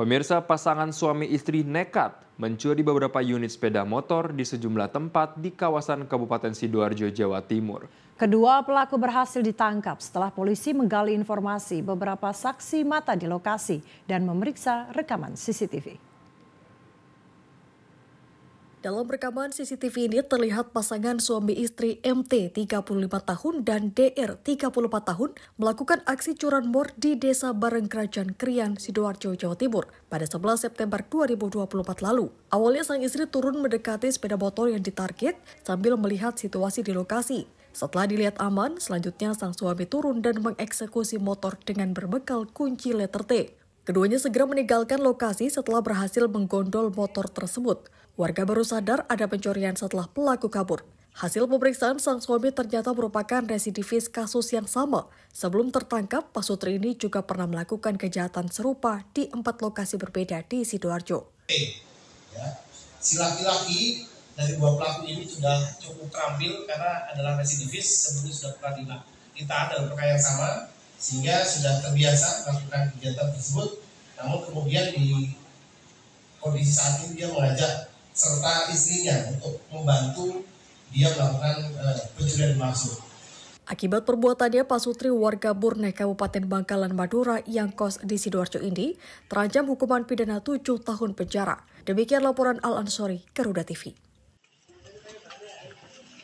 Pemirsa pasangan suami istri nekat mencuri beberapa unit sepeda motor di sejumlah tempat di kawasan Kabupaten Sidoarjo, Jawa Timur. Kedua pelaku berhasil ditangkap setelah polisi menggali informasi beberapa saksi mata di lokasi dan memeriksa rekaman CCTV. Dalam rekaman CCTV ini terlihat pasangan suami istri MT 35 tahun dan DR 34 tahun melakukan aksi curanmor di Desa Bareng Kerajaan Krian, Sidoarjo, Jawa Timur pada 11 September 2024 lalu. Awalnya sang istri turun mendekati sepeda motor yang ditarget sambil melihat situasi di lokasi. Setelah dilihat aman, selanjutnya sang suami turun dan mengeksekusi motor dengan berbekal kunci letter T. Keduanya segera meninggalkan lokasi setelah berhasil menggondol motor tersebut. Warga baru sadar ada pencurian setelah pelaku kabur. Hasil pemeriksaan sang suami ternyata merupakan residivis kasus yang sama. Sebelum tertangkap, Pak Sutri ini juga pernah melakukan kejahatan serupa di empat lokasi berbeda di Sidoarjo. Ya, si laki-laki dari dua pelaku ini sudah cukup terampil karena adalah residivis sebelumnya sudah pernah dilakukan dalam perkara yang sama sehingga sudah terbiasa melakukan kegiatan tersebut namun kemudian di kondisi saat ini dia mengajak serta istrinya untuk membantu dia melakukan uh, eh, pencurian masuk. Akibat perbuatannya, Pak Sutri warga Burne Kabupaten Bangkalan Madura yang kos di Sidoarjo ini terancam hukuman pidana 7 tahun penjara. Demikian laporan Al Ansori, Garuda TV.